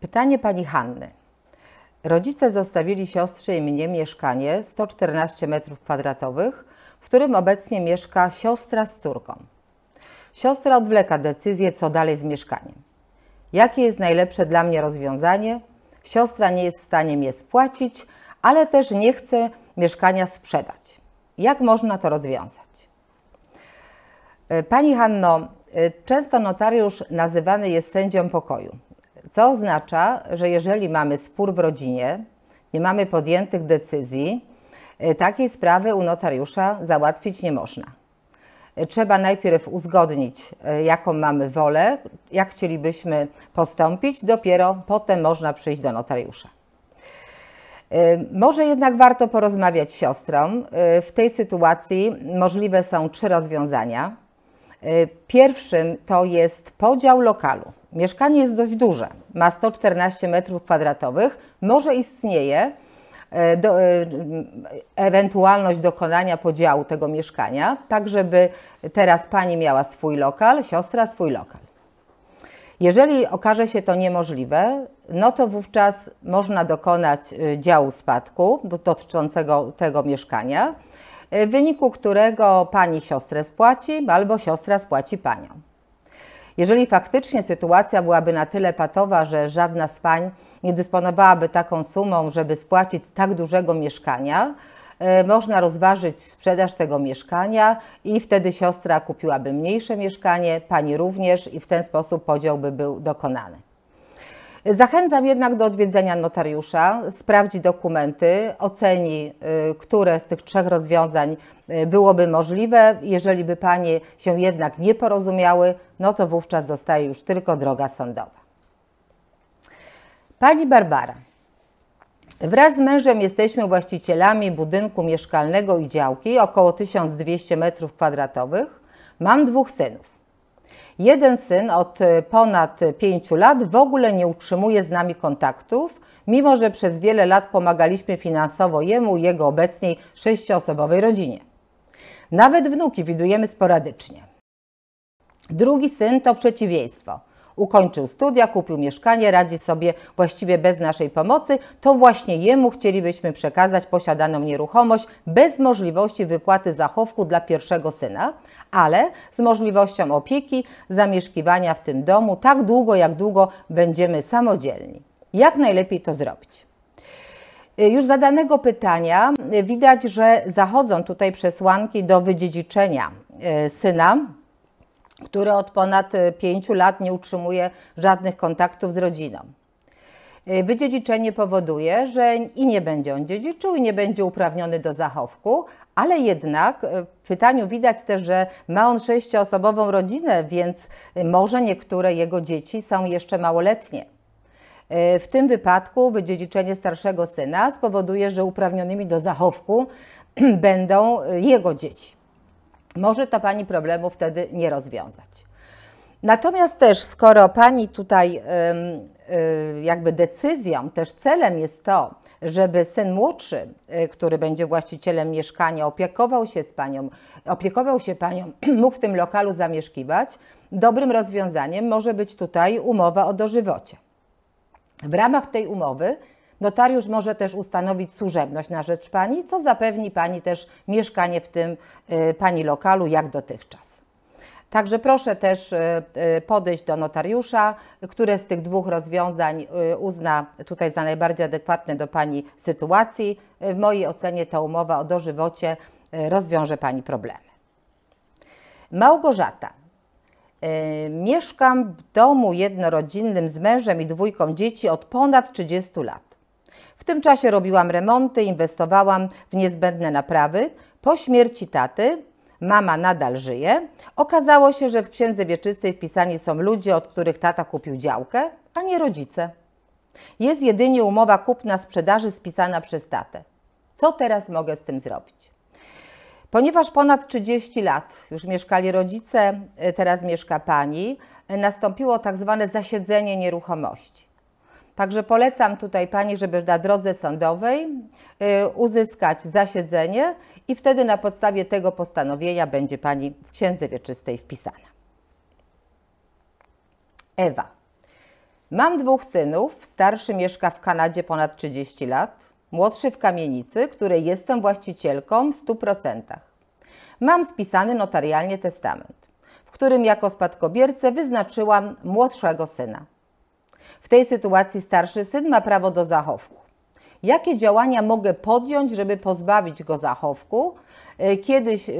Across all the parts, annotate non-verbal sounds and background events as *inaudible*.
Pytanie pani Hanny. Rodzice zostawili siostrze i mnie mieszkanie 114 m2, w którym obecnie mieszka siostra z córką. Siostra odwleka decyzję, co dalej z mieszkaniem. Jakie jest najlepsze dla mnie rozwiązanie? Siostra nie jest w stanie mnie spłacić, ale też nie chce mieszkania sprzedać. Jak można to rozwiązać? E, pani Hanno, e, często notariusz nazywany jest sędzią pokoju. Co oznacza, że jeżeli mamy spór w rodzinie, nie mamy podjętych decyzji, e, takiej sprawy u notariusza załatwić nie można. E, trzeba najpierw uzgodnić, e, jaką mamy wolę, jak chcielibyśmy postąpić, dopiero potem można przyjść do notariusza. Może jednak warto porozmawiać z siostrą. W tej sytuacji możliwe są trzy rozwiązania. Pierwszym to jest podział lokalu. Mieszkanie jest dość duże, ma 114 m2, może istnieje e, do, e, ewentualność dokonania podziału tego mieszkania, tak żeby teraz pani miała swój lokal, siostra swój lokal. Jeżeli okaże się to niemożliwe, no to wówczas można dokonać e, działu spadku dotyczącego tego mieszkania, w wyniku którego pani siostrę spłaci albo siostra spłaci panią. Jeżeli faktycznie sytuacja byłaby na tyle patowa, że żadna z pań nie dysponowałaby taką sumą, żeby spłacić z tak dużego mieszkania, e, można rozważyć sprzedaż tego mieszkania i wtedy siostra kupiłaby mniejsze mieszkanie, pani również i w ten sposób podział by był dokonany. Zachęcam jednak do odwiedzenia notariusza, sprawdzi dokumenty, oceni, y, które z tych trzech rozwiązań y, byłoby możliwe. Jeżeli by Panie się jednak nie porozumiały, no to wówczas zostaje już tylko droga sądowa. Pani Barbara. Wraz z mężem jesteśmy właścicielami budynku mieszkalnego i działki około 1200 m2. Mam dwóch synów. Jeden syn od e, ponad pięciu lat w ogóle nie utrzymuje z nami kontaktów, mimo że przez wiele lat pomagaliśmy finansowo jemu i jego obecnej sześcioosobowej rodzinie. Nawet wnuki widujemy sporadycznie. Drugi syn to przeciwieństwo. Ukończył studia, kupił mieszkanie, radzi sobie właściwie bez naszej pomocy. To właśnie jemu chcielibyśmy przekazać posiadaną nieruchomość bez możliwości wypłaty zachowku dla pierwszego syna, ale z możliwością opieki, zamieszkiwania w tym domu tak długo, jak długo będziemy samodzielni. Jak najlepiej to zrobić? Y, już zadanego pytania y, widać, że zachodzą tutaj przesłanki do wydziedziczenia y, syna który od ponad y, pięciu lat nie utrzymuje żadnych kontaktów z rodziną. Y, wydziedziczenie powoduje, że i nie będzie on dziedziczył, i nie będzie uprawniony do zachowku, ale jednak y, w pytaniu widać też, że ma on sześcioosobową rodzinę, więc może niektóre jego dzieci są jeszcze małoletnie. W tym wypadku wydziedziczenie starszego syna spowoduje, że uprawnionymi do zachowku *clears throat* będą jego dzieci może to Pani problemu wtedy nie rozwiązać. Natomiast też, skoro Pani tutaj y, jakby decyzją, też celem jest to, żeby syn młodszy, y, który będzie właścicielem mieszkania, opiekował się z Panią, opiekował się Panią, *clears throat* mógł w tym lokalu zamieszkiwać, dobrym rozwiązaniem może być tutaj umowa o dożywocie. W ramach tej umowy Notariusz może też ustanowić służebność na rzecz pani, co zapewni pani też mieszkanie w tym y, pani lokalu, jak dotychczas. Także proszę też y, y, podejść do notariusza, które z tych dwóch rozwiązań uzna tutaj za najbardziej adekwatne do Pani sytuacji. W mojej ocenie ta umowa o dożywocie rozwiąże Pani problemy. Małgorzata. Mieszkam w domu jednorodzinnym z mężem i dwójką dzieci od ponad 30 lat. W tym czasie robiłam remonty, inwestowałam w niezbędne naprawy. Po śmierci taty mama nadal żyje. Okazało się, że w księdze wieczystej wpisani są ludzie, od których tata kupił działkę, a nie rodzice. Jest jedynie umowa kupna-sprzedaży spisana przez tatę. Co teraz mogę z tym zrobić? Ponieważ ponad 30 lat już mieszkali rodzice, e, teraz mieszka pani, e, nastąpiło tak zwane zasiedzenie nieruchomości. Także polecam tutaj Pani, żeby na drodze sądowej y, uzyskać zasiedzenie i wtedy na podstawie tego postanowienia będzie Pani w Księdze Wieczystej wpisana. Ewa. Mam dwóch synów, starszy mieszka w Kanadzie ponad 30 lat, młodszy w kamienicy, której jestem właścicielką w 100%. Mam spisany notarialnie testament, w którym jako spadkobiercę wyznaczyłam młodszego syna. W tej sytuacji starszy syn ma prawo do zachowku. Jakie działania mogę podjąć, żeby pozbawić go zachowku? E, kiedyś yy,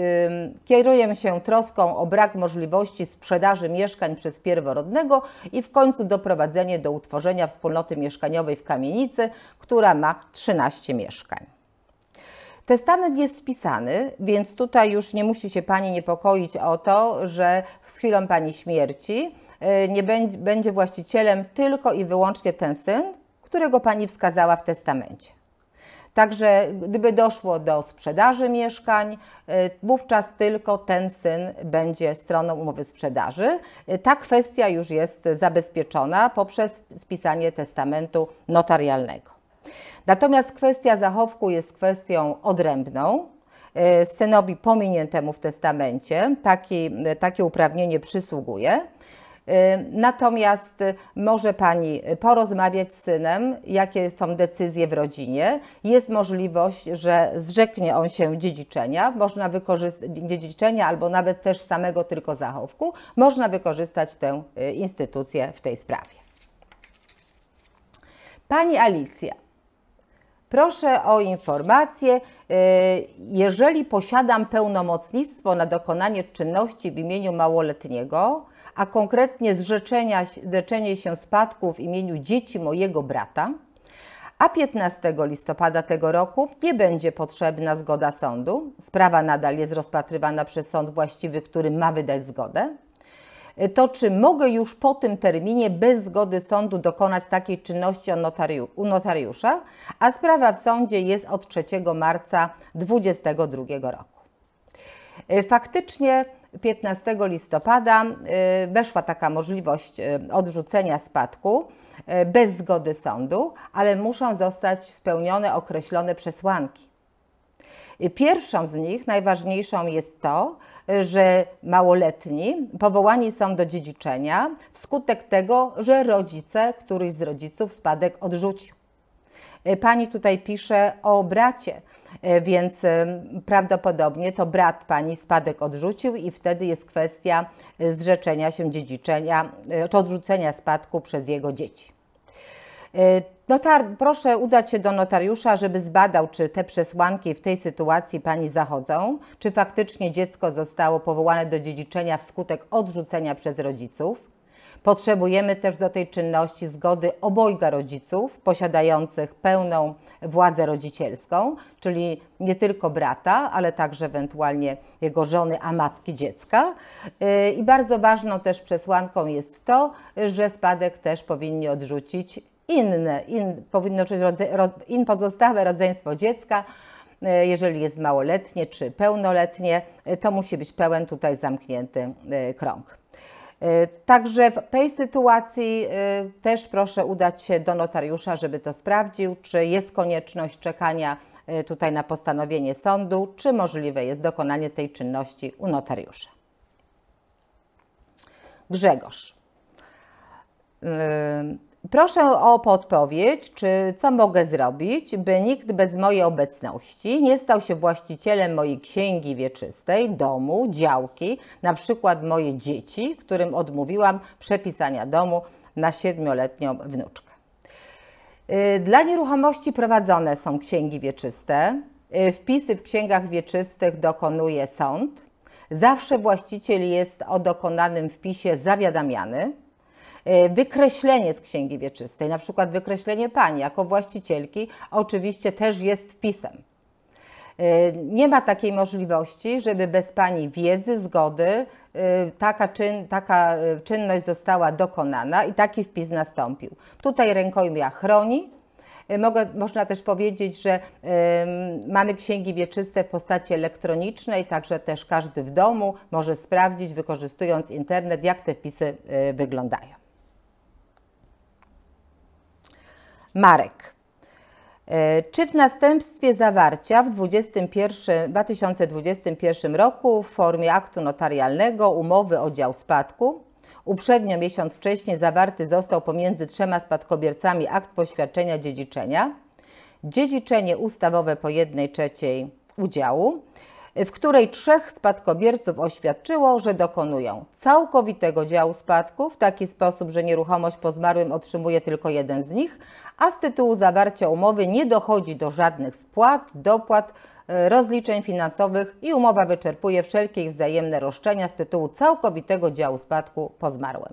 kieruję się troską o brak możliwości sprzedaży mieszkań przez pierworodnego i w końcu doprowadzenie do utworzenia wspólnoty mieszkaniowej w kamienicy, która ma 13 mieszkań. Testament jest spisany, więc tutaj już nie musi się Pani niepokoić o to, że z chwilą Pani śmierci E, nie będzie, właścicielem tylko i wyłącznie ten syn, którego pani wskazała w testamencie. Także gdyby doszło do sprzedaży mieszkań, e, wówczas tylko ten syn będzie stroną umowy sprzedaży. E, ta kwestia już jest zabezpieczona poprzez spisanie testamentu notarialnego. Natomiast kwestia zachowku jest kwestią odrębną. Synowi pominiętemu w testamencie takie takie uprawnienie przysługuje. Y, natomiast y, może Pani porozmawiać z synem, jakie są decyzje w rodzinie. Jest możliwość, że zrzeknie on się dziedziczenia, można wykorzystać dziedziczenia albo nawet też samego tylko zachowku. Można wykorzystać tę y, instytucję w tej sprawie. Pani Alicja. Proszę o informację, jeżeli posiadam pełnomocnictwo na dokonanie czynności w imieniu małoletniego, a konkretnie zrzeczenia, zrzeczenie się spadku w imieniu dzieci mojego brata, a 15 listopada tego roku nie będzie potrzebna zgoda sądu. Sprawa nadal jest rozpatrywana przez sąd właściwy, który ma wydać zgodę. To czy mogę już po tym terminie bez zgody sądu dokonać takiej czynności u notariusza? A sprawa w sądzie jest od 3 marca 2022 roku. E, faktycznie 15 listopada y, weszła taka możliwość y, odrzucenia spadku y, bez zgody sądu, ale muszą zostać spełnione określone przesłanki. Pierwszą z nich, najważniejszą jest to, że małoletni powołani są do dziedziczenia wskutek tego, że rodzice, któryś z rodziców spadek odrzucił. E, pani tutaj pisze o bracie, e, więc e, prawdopodobnie to brat pani spadek odrzucił i wtedy jest kwestia zrzeczenia się dziedziczenia czy odrzucenia spadku przez jego dzieci. Notar, proszę udać się do notariusza, żeby zbadał, czy te przesłanki w tej sytuacji pani zachodzą, czy faktycznie dziecko zostało powołane do dziedziczenia wskutek odrzucenia przez rodziców. Potrzebujemy też do tej czynności zgody obojga rodziców posiadających pełną władzę rodzicielską, czyli nie tylko brata, ale także ewentualnie jego żony, a matki dziecka. Y, I bardzo ważną też przesłanką jest to, że spadek też powinni odrzucić inne, in, powinno czuć in pozostałe rodzeństwo dziecka, y, jeżeli jest małoletnie czy pełnoletnie, y, to musi być pełen tutaj zamknięty krąg. E, także w tej sytuacji e, też proszę udać się do notariusza, żeby to sprawdził, czy jest konieczność czekania e, tutaj na postanowienie sądu, czy możliwe jest dokonanie tej czynności u notariusza. Grzegorz. Proszę o podpowiedź, czy co mogę zrobić, by nikt bez mojej obecności nie stał się właścicielem mojej księgi wieczystej, domu, działki, na przykład moje dzieci, którym odmówiłam przepisania domu na siedmioletnią wnuczkę. Y, dla nieruchomości prowadzone są księgi wieczyste. Y, wpisy w księgach wieczystych dokonuje sąd. Zawsze właściciel jest o dokonanym wpisie zawiadamiany. E, wykreślenie z Księgi Wieczystej, na przykład wykreślenie pani jako właścicielki, oczywiście też jest wpisem. E, nie ma takiej możliwości, żeby bez Pani wiedzy, zgody e, taka, czyn, taka czynność została dokonana i taki wpis nastąpił. Tutaj rękojmia chroni. Mogę, można też powiedzieć, że y, mamy księgi wieczyste w postaci elektronicznej, także też każdy w domu może sprawdzić, wykorzystując internet, jak te wpisy y, wyglądają. marek. E, czy w następstwie zawarcia w 2021 roku w formie aktu notarialnego umowy o dział spadku, uprzednio miesiąc wcześniej zawarty został pomiędzy trzema spadkobiercami akt poświadczenia dziedziczenia, dziedziczenie ustawowe po jednej trzeciej udziału w której trzech spadkobierców oświadczyło, że dokonują całkowitego działu spadku w taki sposób, że nieruchomość po zmarłym otrzymuje tylko jeden z nich, a z tytułu zawarcia umowy nie dochodzi do żadnych spłat, dopłat, e, rozliczeń finansowych i umowa wyczerpuje wszelkie ich wzajemne roszczenia z tytułu całkowitego działu spadku po zmarłym.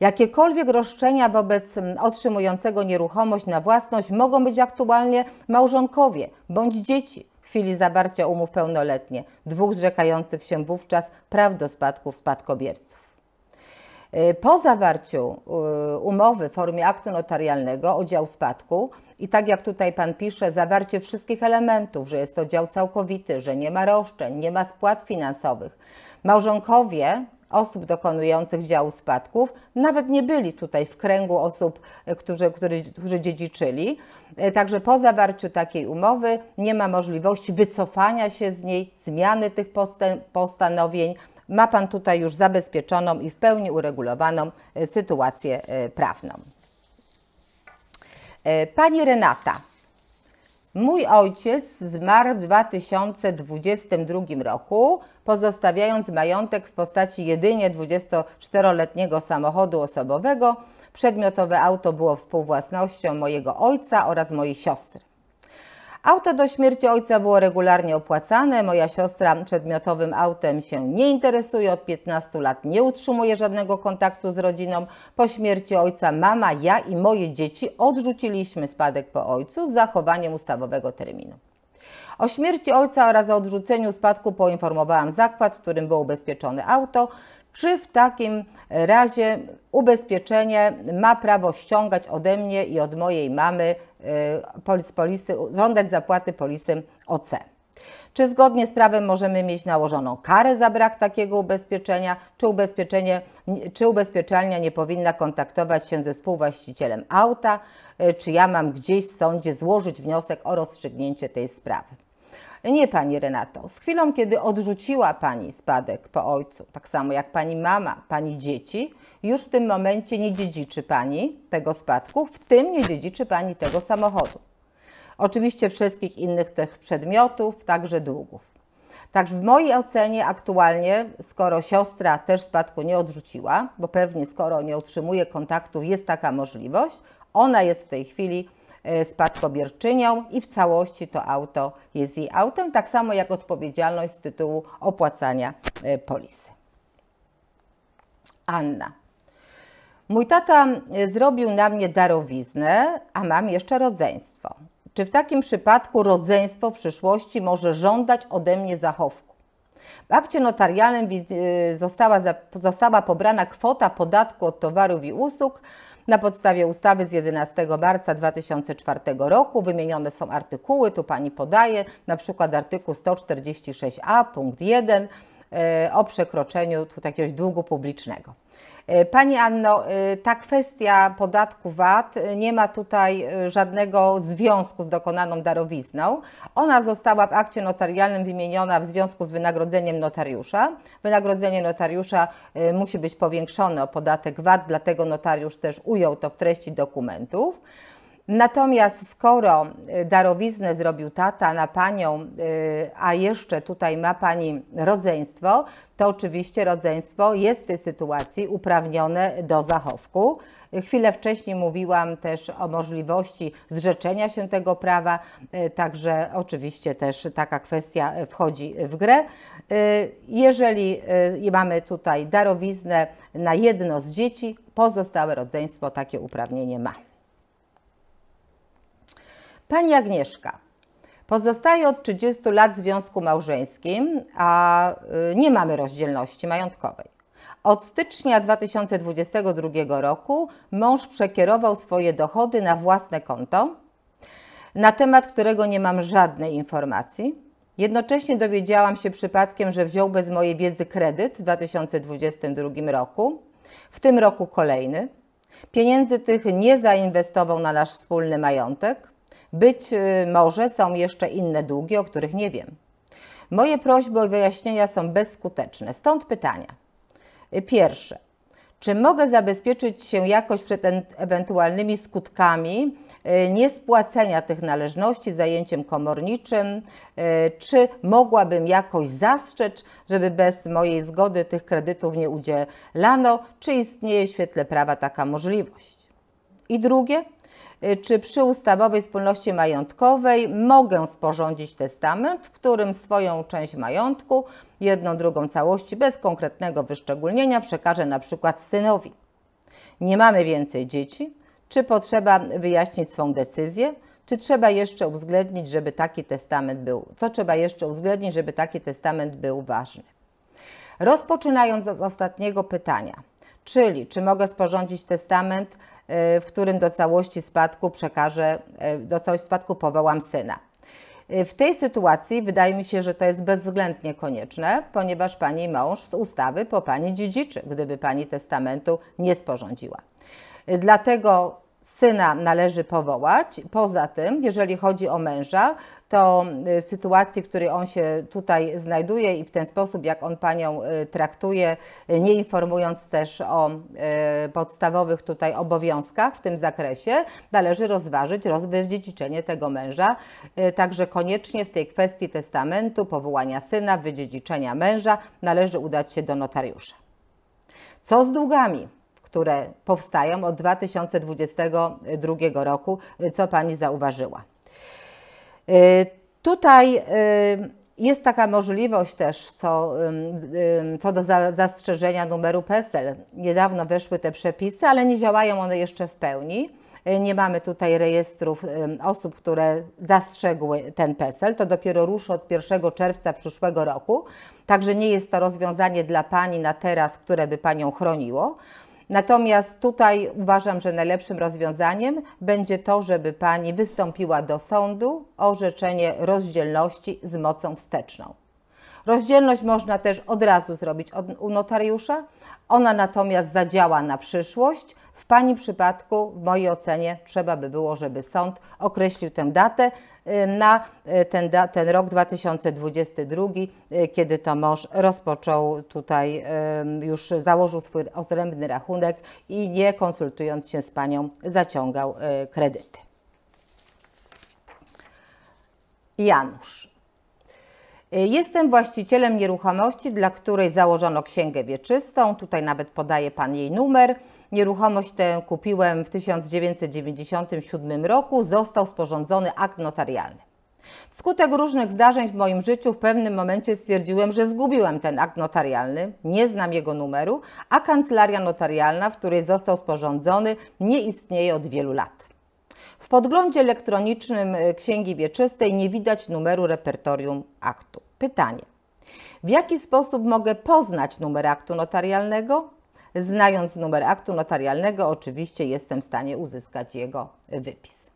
Jakiekolwiek roszczenia wobec otrzymującego nieruchomość na własność mogą być aktualnie małżonkowie bądź dzieci w chwili zawarcia umów pełnoletnie, dwóch zrzekających się wówczas praw do spadków spadkobierców. Y, po zawarciu y, umowy w formie aktu notarialnego o dział spadku i tak jak tutaj Pan pisze, zawarcie wszystkich elementów, że jest to dział całkowity, że nie ma roszczeń, nie ma spłat finansowych. Małżonkowie osób dokonujących działu spadków nawet nie byli tutaj w kręgu osób, e, którzy, którzy, którzy dziedziczyli. E, także po zawarciu takiej umowy nie ma możliwości wycofania się z niej, zmiany tych postanowień. Ma Pan tutaj już zabezpieczoną i w pełni uregulowaną e, sytuację prawną. Pani Renata, Mój ojciec zmarł w 2022 roku, pozostawiając majątek w postaci jedynie 24-letniego samochodu osobowego. Przedmiotowe auto było współwłasnością mojego ojca oraz mojej siostry. Auto do śmierci ojca było regularnie opłacane. Moja siostra przedmiotowym autem się nie interesuje. Od 15 lat nie utrzymuje żadnego kontaktu z rodziną. Po śmierci ojca mama, ja i moje dzieci odrzuciliśmy spadek po ojcu z zachowaniem ustawowego terminu. O śmierci ojca oraz o odrzuceniu spadku poinformowałam zakład, w którym było ubezpieczone auto. Czy w takim razie ubezpieczenie ma prawo ściągać ode mnie i od mojej mamy e, polis, polisy, żądać zapłaty polisy OC? Czy zgodnie z prawem możemy mieć nałożoną karę za brak takiego ubezpieczenia? Czy, ubezpieczenie, czy ubezpieczalnia nie powinna kontaktować się ze współwłaścicielem auta? E, czy ja mam gdzieś w sądzie złożyć wniosek o rozstrzygnięcie tej sprawy? Nie, pani Renato, z chwilą, kiedy odrzuciła pani spadek po ojcu, tak samo jak pani mama, pani dzieci, już w tym momencie nie dziedziczy pani tego spadku, w tym nie dziedziczy pani tego samochodu. Oczywiście wszystkich innych tych przedmiotów, także długów. Także w mojej ocenie aktualnie, skoro siostra też spadku nie odrzuciła, bo pewnie skoro nie otrzymuje kontaktów jest taka możliwość, ona jest w tej chwili E, spadkobierczynią i w całości to auto jest jej autem, tak samo jak odpowiedzialność z tytułu opłacania e, polisy. Anna. Mój tata e, zrobił na mnie darowiznę, a mam jeszcze rodzeństwo. Czy w takim przypadku rodzeństwo w przyszłości może żądać ode mnie zachowku? W akcie notarialnym została, została pobrana kwota podatku od towarów i usług na podstawie ustawy z 11 marca 2004 roku wymienione są artykuły, tu pani podaje, na przykład artykuł 146a punkt 1 o przekroczeniu tu jakiegoś długu publicznego. E, Pani Anno, e, ta kwestia podatku VAT e, nie ma tutaj żadnego związku z dokonaną darowizną. Ona została w akcie notarialnym wymieniona w związku z wynagrodzeniem notariusza. Wynagrodzenie notariusza musi być powiększone o podatek VAT, dlatego notariusz też ujął to w treści dokumentów. Natomiast skoro y, darowiznę zrobił tata na panią, y, a jeszcze tutaj ma pani rodzeństwo, to oczywiście rodzeństwo jest w tej sytuacji uprawnione do zachowku. Chwilę wcześniej mówiłam też o możliwości zrzeczenia się tego prawa, y, także oczywiście też taka kwestia wchodzi w grę. Jeżeli mamy tutaj darowiznę na jedno z dzieci, pozostałe rodzeństwo takie uprawnienie ma. Pani Agnieszka. Pozostaje od 30 lat w związku małżeńskim, a y, nie mamy rozdzielności majątkowej. Od stycznia 2022 roku mąż przekierował swoje dochody na własne konto, na temat którego nie mam żadnej informacji. Jednocześnie dowiedziałam się przypadkiem, że wziął bez mojej wiedzy kredyt w 2022 roku, w tym roku kolejny. Pieniędzy tych nie zainwestował na nasz wspólny majątek. Być y, może są jeszcze inne długi, o których nie wiem. Moje prośby o wyjaśnienia są bezskuteczne, stąd pytania. Y, pierwsze. Czy mogę zabezpieczyć się jakoś przed ewentualnymi skutkami y, niespłacenia tych należności zajęciem komorniczym? Czy mogłabym jakoś zastrzec, żeby bez mojej zgody tych kredytów nie udzielano? Czy istnieje w świetle prawa taka możliwość? I drugie, Y, czy przy ustawowej wspólności majątkowej mogę sporządzić testament, w którym swoją część majątku, jedną drugą całości bez konkretnego wyszczególnienia przekażę na przykład synowi. Nie mamy więcej dzieci, czy potrzeba wyjaśnić swą decyzję, czy trzeba jeszcze uwzględnić, żeby taki testament był, co trzeba jeszcze uwzględnić, żeby taki testament był ważny. Rozpoczynając od ostatniego pytania, czyli czy mogę sporządzić testament w którym do całości spadku przekażę, e, do całości spadku powołam syna. E, w tej sytuacji wydaje mi się, że to jest bezwzględnie konieczne, ponieważ pani mąż z ustawy po pani dziedziczy, gdyby pani testamentu nie sporządziła. E, dlatego syna należy powołać. Poza tym, jeżeli chodzi o męża, to y, w sytuacji, w której on się tutaj znajduje i w ten sposób, jak on panią y, traktuje, y, nie informując też o podstawowych tutaj obowiązkach w tym zakresie, należy rozważyć rozwydziedziczenie tego męża. Także koniecznie w tej kwestii testamentu, powołania syna, wydziedziczenia męża należy udać się do notariusza. Co z długami? które powstają od 2022 roku, co Pani zauważyła. Y, tutaj y, jest taka możliwość też co, co do zastrzeżenia numeru PESEL. Niedawno weszły te przepisy, ale nie działają one jeszcze w pełni. Y, nie mamy tutaj rejestrów osób, które zastrzegły ten PESEL. To dopiero ruszy od 1 czerwca przyszłego roku. Także nie jest to rozwiązanie dla Pani na teraz, które by Panią chroniło. Natomiast tutaj uważam, że najlepszym rozwiązaniem będzie to, żeby pani wystąpiła do sądu o orzeczenie rozdzielności z mocą wsteczną. Rozdzielność można też od razu zrobić u notariusza, ona natomiast zadziała na przyszłość. W Pani przypadku, w mojej ocenie, trzeba by było, żeby sąd określił tę datę y, na y, ten, ten rok 2022, y, kiedy to mąż rozpoczął tutaj, już założył swój odrębny rachunek i nie konsultując się z Panią zaciągał kredyty. Janusz. Y, jestem właścicielem nieruchomości, dla której założono księgę wieczystą. Tutaj nawet podaje Pan jej numer. Nieruchomość tę kupiłem w 1997 roku. Został sporządzony akt notarialny. Wskutek różnych zdarzeń w moim życiu w pewnym momencie stwierdziłem, że zgubiłem ten akt notarialny, nie znam jego numeru, a kancelaria notarialna, w której został sporządzony, nie istnieje od wielu lat. W podglądzie elektronicznym y, Księgi Wieczystej nie widać numeru repertorium aktu. Pytanie. W jaki sposób mogę poznać numer aktu notarialnego? Znając numer aktu notarialnego, oczywiście jestem w stanie uzyskać jego wypis.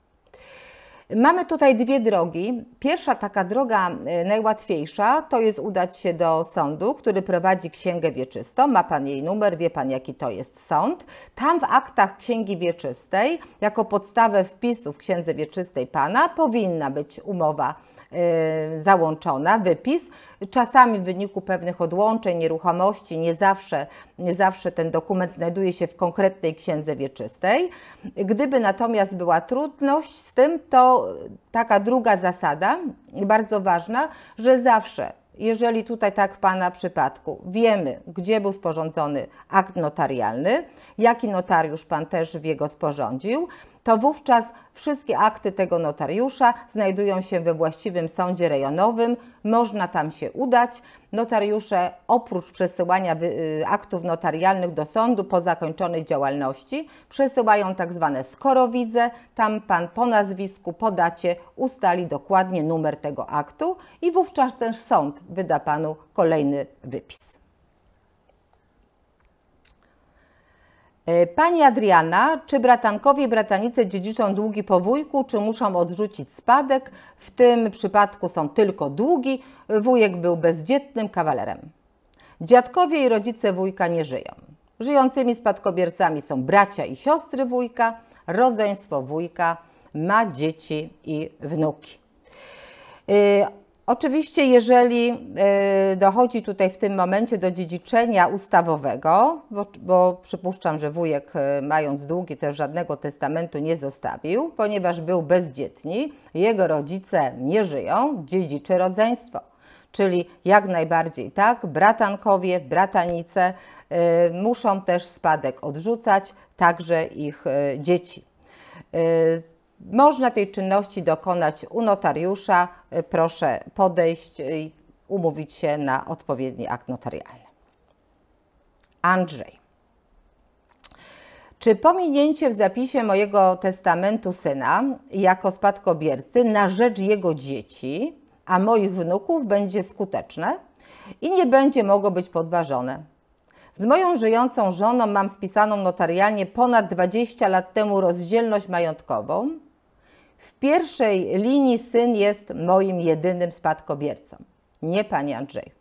Mamy tutaj dwie drogi. Pierwsza taka droga e, najłatwiejsza to jest udać się do sądu, który prowadzi księgę wieczystą. Ma Pan jej numer, wie Pan jaki to jest sąd. Tam w aktach księgi wieczystej, jako podstawę wpisu w księdze wieczystej Pana, powinna być umowa Y, załączona, wypis. Czasami w wyniku pewnych odłączeń, nieruchomości, nie zawsze, nie zawsze ten dokument znajduje się w konkretnej księdze wieczystej. Gdyby natomiast była trudność z tym, to taka druga zasada, bardzo ważna, że zawsze jeżeli tutaj tak w Pana przypadku wiemy, gdzie był sporządzony akt notarialny, jaki notariusz Pan też w jego sporządził, to wówczas wszystkie akty tego notariusza znajdują się we właściwym sądzie rejonowym, można tam się udać. Notariusze oprócz przesyłania y, aktów notarialnych do sądu po zakończonej działalności przesyłają tak zwane skorowidze, tam pan po nazwisku, po dacie ustali dokładnie numer tego aktu i wówczas też sąd wyda panu kolejny wypis. E, pani Adriana, czy bratankowie i bratanice dziedziczą długi po wujku, czy muszą odrzucić spadek? W tym przypadku są tylko długi. Wujek był bezdzietnym kawalerem. Dziadkowie i rodzice wujka nie żyją. Żyjącymi spadkobiercami są bracia i siostry wujka. Rodzeństwo wujka ma dzieci i wnuki. E, Oczywiście, jeżeli y, dochodzi tutaj w tym momencie do dziedziczenia ustawowego, bo, bo, przypuszczam, że wujek, y, mając długi, też żadnego testamentu nie zostawił, ponieważ był bezdzietni, jego rodzice nie żyją, dziedziczy rodzeństwo. Czyli jak najbardziej tak, bratankowie, bratanice y, muszą też spadek odrzucać, także ich dzieci. Można tej czynności dokonać u notariusza. Proszę podejść i umówić się na odpowiedni akt notarialny. Andrzej. Czy pominięcie w zapisie mojego testamentu syna jako spadkobiercy na rzecz jego dzieci, a moich wnuków będzie skuteczne i nie będzie mogło być podważone? Z moją żyjącą żoną mam spisaną notarialnie ponad 20 lat temu rozdzielność majątkową, w pierwszej linii syn jest moim jedynym spadkobiercą. Nie, panie Andrzej.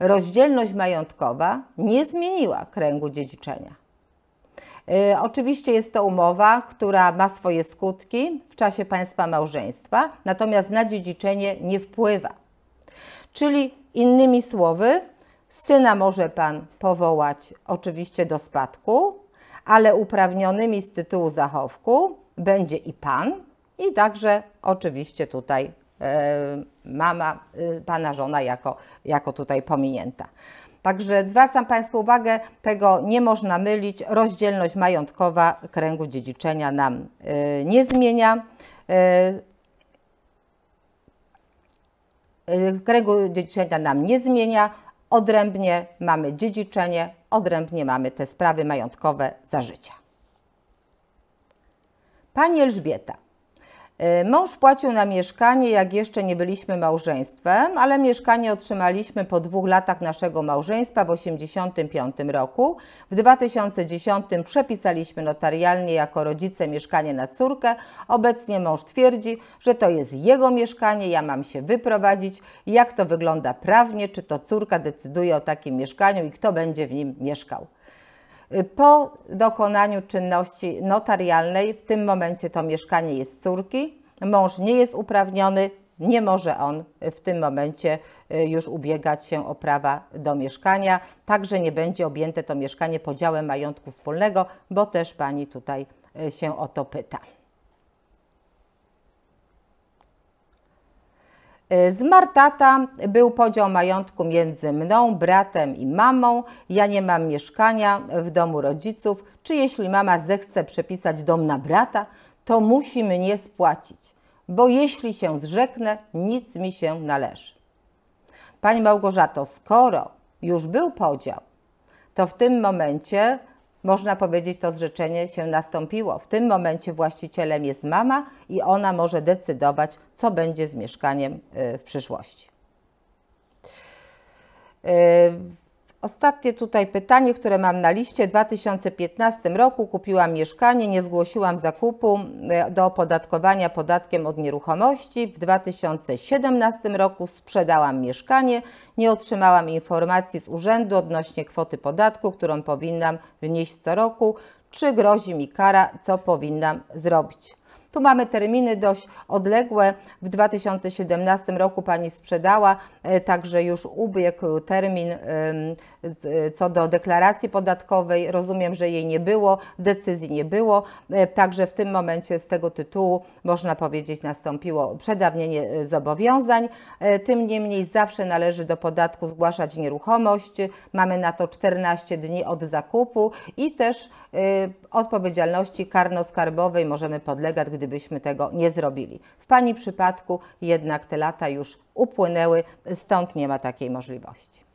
Rozdzielność majątkowa nie zmieniła kręgu dziedziczenia. Y, oczywiście jest to umowa, która ma swoje skutki w czasie państwa małżeństwa, natomiast na dziedziczenie nie wpływa. Czyli innymi słowy, syna może pan powołać oczywiście do spadku, ale uprawnionymi z tytułu zachowku będzie i pan, i także oczywiście tutaj e, mama, y, pana żona jako, jako tutaj pominięta. Także zwracam Państwu uwagę, tego nie można mylić. Rozdzielność majątkowa kręgu dziedziczenia nam y, nie zmienia. E, y, kręgu dziedziczenia nam nie zmienia. Odrębnie mamy dziedziczenie, odrębnie mamy te sprawy majątkowe za życia. Pani Elżbieta, E, mąż płacił na mieszkanie, jak jeszcze nie byliśmy małżeństwem, ale mieszkanie otrzymaliśmy po dwóch latach naszego małżeństwa w 1985 roku. W 2010 przepisaliśmy notarialnie jako rodzice mieszkanie na córkę. Obecnie mąż twierdzi, że to jest jego mieszkanie, ja mam się wyprowadzić. Jak to wygląda prawnie? Czy to córka decyduje o takim mieszkaniu i kto będzie w nim mieszkał? Po dokonaniu czynności notarialnej, w tym momencie to mieszkanie jest córki, mąż nie jest uprawniony, nie może on w tym momencie y, już ubiegać się o prawa do mieszkania. Także nie będzie objęte to mieszkanie podziałem majątku wspólnego, bo też pani tutaj y, się o to pyta. Y, z Martata był podział majątku między mną, bratem i mamą. Ja nie mam mieszkania w domu rodziców. Czy jeśli mama zechce przepisać dom na brata, to musi mnie spłacić, bo jeśli się zrzeknę, nic mi się należy. Pani Małgorzato, skoro już był podział, to w tym momencie można powiedzieć, to zrzeczenie się nastąpiło. W tym momencie właścicielem jest mama i ona może decydować, co będzie z mieszkaniem y, w przyszłości. Y, Ostatnie tutaj pytanie, które mam na liście. W 2015 roku kupiłam mieszkanie, nie zgłosiłam zakupu e, do opodatkowania podatkiem od nieruchomości. W 2017 roku sprzedałam mieszkanie, nie otrzymałam informacji z urzędu odnośnie kwoty podatku, którą powinnam wnieść co roku, czy grozi mi kara, co powinnam zrobić. Tu mamy terminy dość odległe. W 2017 roku pani sprzedała, e, także już ubiegł termin E, co do deklaracji podatkowej. Rozumiem, że jej nie było, decyzji nie było, e, także w tym momencie z tego tytułu można powiedzieć nastąpiło przedawnienie e, zobowiązań. Tym niemniej zawsze należy do podatku zgłaszać nieruchomość. Mamy na to 14 dni od zakupu i też odpowiedzialności karno-skarbowej możemy podlegać, gdybyśmy tego nie zrobili. W Pani przypadku jednak te lata już upłynęły, stąd nie ma takiej możliwości.